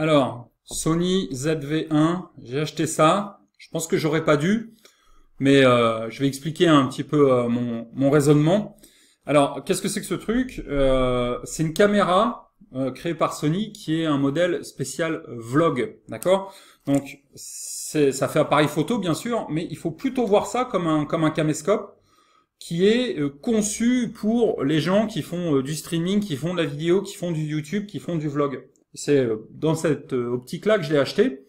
Alors, Sony ZV1, j'ai acheté ça. Je pense que j'aurais pas dû, mais euh, je vais expliquer un petit peu euh, mon, raisonnement. Alors, qu'est-ce que c'est que ce truc euh, C'est une caméra créée par Sony qui est un modèle spécial vlog, d'accord Donc, ça fait appareil photo, bien sûr, mais il faut plutôt voir ça comme un, comme un caméscope qui est conçu pour les gens qui font du streaming, qui font de la vidéo, qui font du YouTube, qui font du vlog. C'est euh, dans cette euh, optique-là que je l'ai acheté,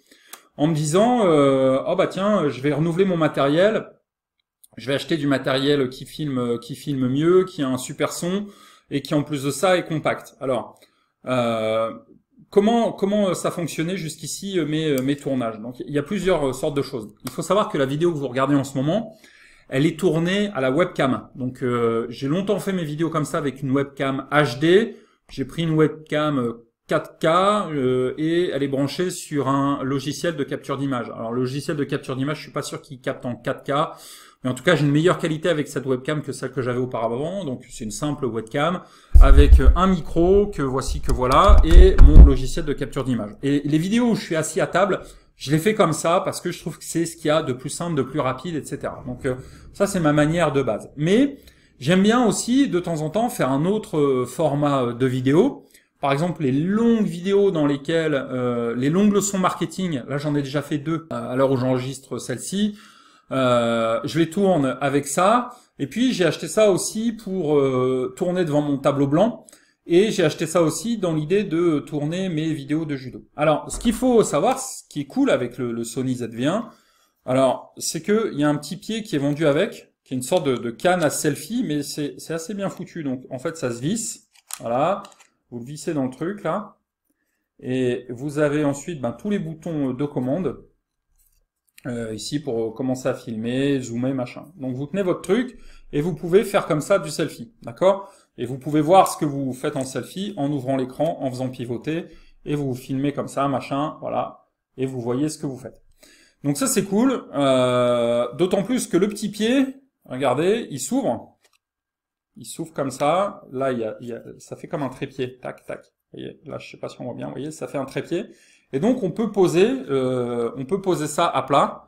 en me disant, euh, oh bah tiens, je vais renouveler mon matériel, je vais acheter du matériel qui filme, qui filme mieux, qui a un super son et qui en plus de ça est compact. Alors, comment comment ça fonctionnait jusqu'ici mes mes tournages Donc, il y a plusieurs sortes de choses. Il faut savoir que la vidéo que vous regardez en ce moment, elle est tournée à la webcam. Donc, j'ai longtemps fait mes vidéos comme ça avec une webcam HD. J'ai pris une webcam 4K euh, et elle est branchée sur un logiciel de capture d'image. Alors le logiciel de capture d'image, je suis pas sûr qu'il capte en 4K, mais en tout cas j'ai une meilleure qualité avec cette webcam que celle que j'avais auparavant. Donc c'est une simple webcam avec un micro que voici que voilà et mon logiciel de capture d'image. Et les vidéos où je suis assis à table, je les fais comme ça parce que je trouve que c'est ce qu'il y a de plus simple, de plus rapide, etc. Donc euh, ça c'est ma manière de base. Mais j'aime bien aussi de temps en temps faire un autre euh, format de vidéo. Par exemple, les longues vidéos dans lesquelles euh, les longues leçons marketing, là j'en ai déjà fait deux euh, à l'heure où j'enregistre celle-ci, euh, je les tourne avec ça. Et puis j'ai acheté ça aussi pour tourner devant mon tableau blanc. Et j'ai acheté ça aussi dans l'idée de tourner mes vidéos de judo. Alors, ce qu'il faut savoir, ce qui est cool avec le, Sony ZV1, alors c'est que il y a un petit pied qui est vendu avec, qui est une sorte de, de canne à selfie, mais c'est assez bien foutu. Donc en fait, ça se visse. Voilà, vous le vissez dans le truc là, et vous avez ensuite ben, tous les boutons euh, de commande, euh, ici pour euh, commencer à filmer, zoomer, machin. Donc vous tenez votre truc, et vous pouvez faire comme ça du selfie, d'accord Et vous pouvez voir ce que vous faites en selfie en ouvrant l'écran, en faisant pivoter, et vous, filmez comme ça, machin, voilà, et vous voyez ce que vous faites. Donc ça c'est cool, d'autant plus que le petit pied, regardez, il s'ouvre, il s'ouvre comme ça, là, il y, a, ça fait comme un trépied, tac, tac. Vous là, je sais pas si on voit bien, vous voyez, ça fait un trépied. Et donc, on peut poser, euh, on peut poser ça à plat.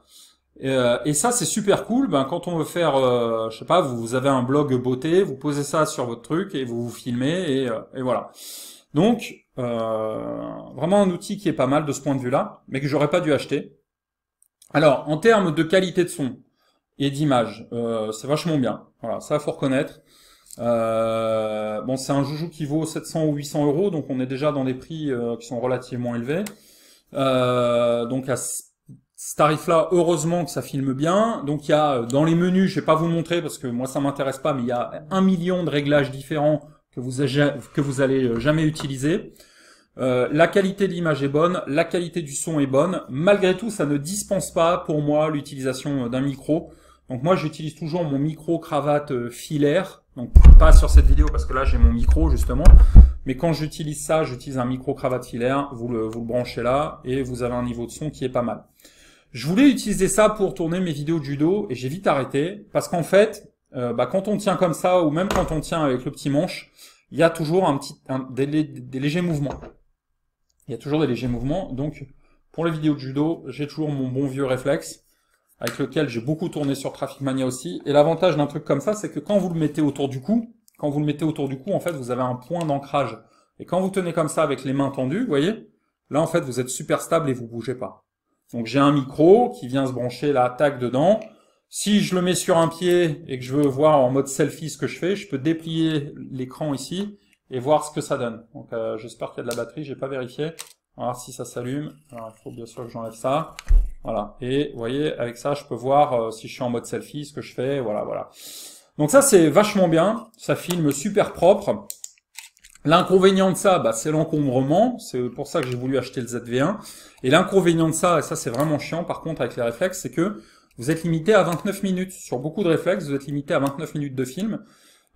Et, euh, ça, c'est super cool. Ben, quand on veut faire, euh, je sais pas, vous, avez un blog beauté, vous posez ça sur votre truc et vous vous filmez et, euh, et voilà. Donc, vraiment un outil qui est pas mal de ce point de vue-là, mais que j'aurais pas dû acheter. Alors, en termes de qualité de son et d'image, c'est vachement bien. Voilà, ça faut reconnaître. Euh, bon, c'est un joujou qui vaut 700 ou 800 euros, donc on est déjà dans des prix euh, qui sont relativement élevés. Euh, donc à ce tarif-là, heureusement que ça filme bien. Donc il y a dans les menus, je vais pas vous montrer parce que moi ça m'intéresse pas, mais il y a un million de réglages différents que vous que vous allez jamais utiliser. la qualité de l'image est bonne, la qualité du son est bonne. Malgré tout, ça ne dispense pas pour moi l'utilisation d'un micro. Donc moi j'utilise toujours mon micro cravate filaire donc pas sur cette vidéo parce que là j'ai mon micro justement. Mais quand j'utilise ça, j'utilise un micro cravate filaire, vous le, vous branchez là et vous avez un niveau de son qui est pas mal. Je voulais utiliser ça pour tourner mes vidéos de judo et j'ai vite arrêté parce qu'en fait, euh, bah, quand on tient comme ça ou même quand on tient avec le petit manche, il y a toujours un petit, des, des, légers mouvements. Il y a toujours des légers mouvements. Donc pour les vidéos de judo, j'ai toujours mon bon vieux réflexe avec lequel j'ai beaucoup tourné sur Traffic Mania aussi. Et l'avantage d'un truc comme ça, c'est que quand vous le mettez autour du cou, quand vous le mettez autour du cou, en fait, vous avez un point d'ancrage. Et quand vous tenez comme ça avec les mains tendues, vous voyez, là, en fait, vous êtes super stable et vous bougez pas. Donc, j'ai un micro qui vient se brancher là, tac, dedans. Si je le mets sur un pied et que je veux voir en mode selfie ce que je fais, je peux déplier l'écran ici et voir ce que ça donne. Donc, euh, j'espère qu'il y a de la batterie, j'ai pas vérifié. On va voir si ça s'allume. Alors, il faut bien sûr que j'enlève ça. Voilà. Et vous voyez, avec ça, je peux voir euh, si je suis en mode selfie, ce que je fais. Voilà, voilà. Donc ça, c'est vachement bien. Ça filme super propre. L'inconvénient de ça, bah, c'est l'encombrement. C'est pour ça que j'ai voulu acheter le ZV1. Et l'inconvénient de ça, et ça c'est vraiment chiant par contre avec les réflexes, c'est que vous êtes limité à 29 minutes. Sur beaucoup de réflexes, vous êtes limité à 29 minutes de film.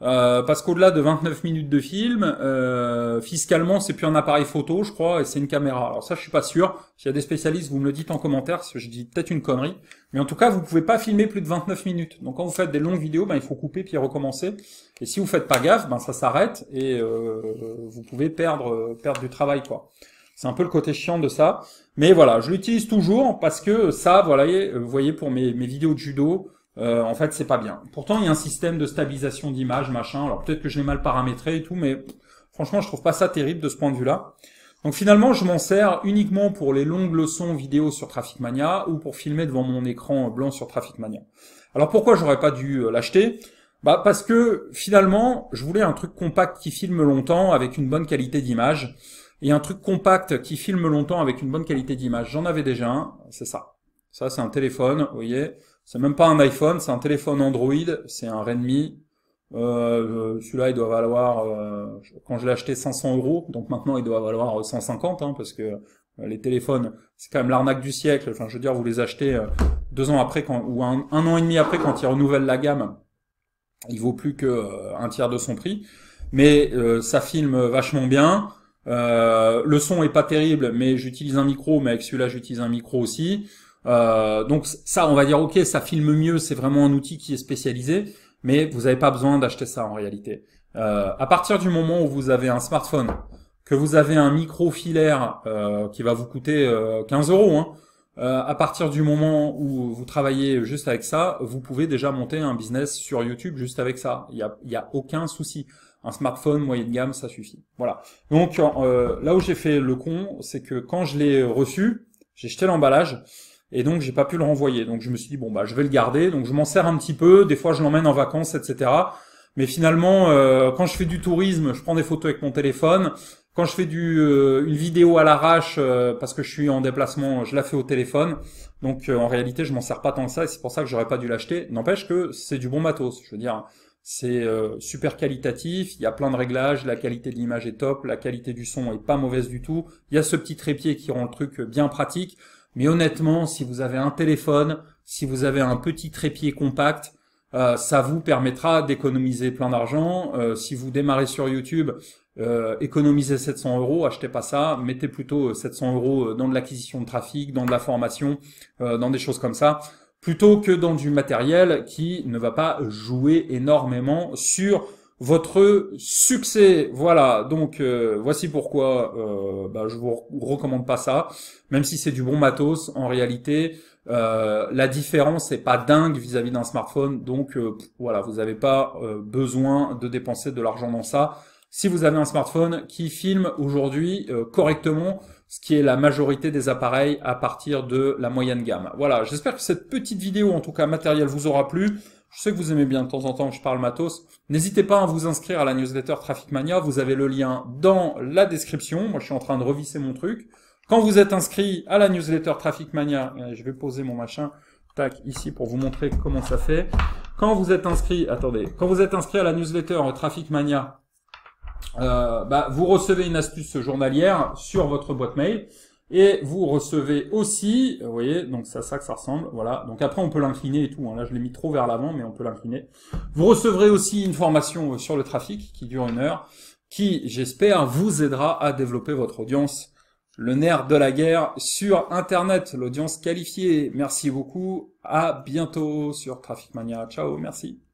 Euh, parce qu'au-delà de 29 minutes de film, euh, fiscalement, c'est plus un appareil photo, je crois, et c'est une caméra. Alors ça, je suis pas sûr. S'il y a des spécialistes, vous me le dites en commentaire, parce je dis peut-être une connerie. Mais en tout cas, vous pouvez pas filmer plus de 29 minutes. Donc quand vous faites des longues vidéos, ben, il faut couper puis recommencer. Et si vous faites pas gaffe, ben ça s'arrête et euh, vous pouvez perdre perdre du travail, quoi. C'est un peu le côté chiant de ça. Mais voilà, je l'utilise toujours parce que ça, voilà, vous voyez, pour mes vidéos de judo, euh, en fait, c'est pas bien. Pourtant, il y a un système de stabilisation d'image, machin. Alors peut-être que je l'ai mal paramétré et tout, mais franchement, je trouve pas ça terrible de ce point de vue-là. Donc finalement, je m'en sers uniquement pour les longues leçons vidéo sur Mania ou pour filmer devant mon écran blanc sur Mania. Alors pourquoi j'aurais pas dû euh, l'acheter Bah parce que finalement, je voulais un truc compact qui filme longtemps avec une bonne qualité d'image et un truc compact qui filme longtemps avec une bonne qualité d'image. J'en avais déjà un, c'est ça. Ça c'est un téléphone, vous voyez, c'est même pas un iPhone, c'est un téléphone Android, c'est un Redmi. Euh, euh Celui-là, il doit valoir, euh, quand je l'ai acheté, 500 euros. Donc maintenant, il doit valoir 150, hein, parce que euh, les téléphones, c'est quand même l'arnaque du siècle. Enfin, je veux dire, vous les achetez deux ans après, ou un, an et demi après, quand ils renouvellent la gamme, il vaut plus que tiers de son prix. Mais ça filme vachement bien. le son est pas terrible, mais j'utilise un micro, mais avec celui-là, j'utilise un micro aussi. Euh, donc ça, on va dire, ok, ça filme mieux, c'est vraiment un outil qui est spécialisé, mais vous n'avez pas besoin d'acheter ça en réalité. Euh, à partir du moment où vous avez un smartphone, que vous avez un micro filaire euh, qui va vous coûter 15 euros, hein, à partir du moment où vous travaillez juste avec ça, vous pouvez déjà monter un business sur YouTube juste avec ça. Il n'y a, a aucun souci un smartphone moyen de gamme, ça suffit. Voilà. Donc là où j'ai fait le con, c'est que quand je l'ai reçu, j'ai jeté l'emballage. Et donc j'ai pas pu le renvoyer. Donc je me suis dit bon bah je vais le garder. Donc je m'en sers un petit peu. Des fois je l'emmène en vacances, etc. Mais finalement, euh, quand je fais du tourisme, je prends des photos avec mon téléphone. Quand je fais du, euh, une vidéo à l'arrache euh, parce que je suis en déplacement, je la fais au téléphone. Donc en réalité, je m'en sers pas tant que ça et c'est pour ça que j'aurais pas dû l'acheter. N'empêche que c'est du bon matos. Je veux dire, c'est super qualitatif. Il y a plein de réglages. La qualité de l'image est top. La qualité du son est pas mauvaise du tout. Il y a ce petit trépied qui rend le truc bien pratique. Mais honnêtement, si vous avez un téléphone, si vous avez un petit trépied compact, euh, ça vous permettra d'économiser plein d'argent. Euh, si vous démarrez sur YouTube, euh, économisez 700 euros, achetez pas ça, mettez plutôt 700 euros dans de l'acquisition de trafic, dans de la formation, dans des choses comme ça, plutôt que dans du matériel qui ne va pas jouer énormément sur votre succès. Voilà, donc euh, voici pourquoi euh, bah, je vous recommande pas ça. Même si c'est du bon matos, en réalité, euh, la différence n'est pas dingue vis-à-vis d'un smartphone. Donc voilà, vous n'avez pas besoin de dépenser de l'argent dans ça. Si vous avez un smartphone qui filme aujourd'hui correctement, ce qui est la majorité des appareils à partir de la moyenne gamme. Voilà, j'espère que cette petite vidéo, en tout cas matériel, vous aura plu. Je sais que vous aimez bien de temps en temps, je parle matos. N'hésitez pas à vous inscrire à la newsletter Traffic Mania. Vous avez le lien dans la description. Moi, je suis en train de revisser mon truc. Quand vous êtes inscrit à la newsletter Traffic Mania, eh, je vais poser mon machin, tac, ici pour vous montrer comment ça fait. Quand vous êtes inscrit, attendez, quand vous êtes inscrit à la newsletter Traffic Mania, euh, bah, vous recevez une astuce journalière sur votre boîte mail. Et vous recevez aussi, vous voyez, donc c'est à ça que ça ressemble, voilà. Donc après, on peut l'incliner et tout. Hein. Là, je l'ai mis trop vers l'avant, mais on peut l'incliner. Vous recevrez aussi une formation euh, sur le trafic qui dure une heure, qui, j'espère, vous aidera à développer votre audience, le nerf de la guerre sur Internet, l'audience qualifiée. Merci beaucoup. À bientôt sur Traffic Mania. Ciao, merci.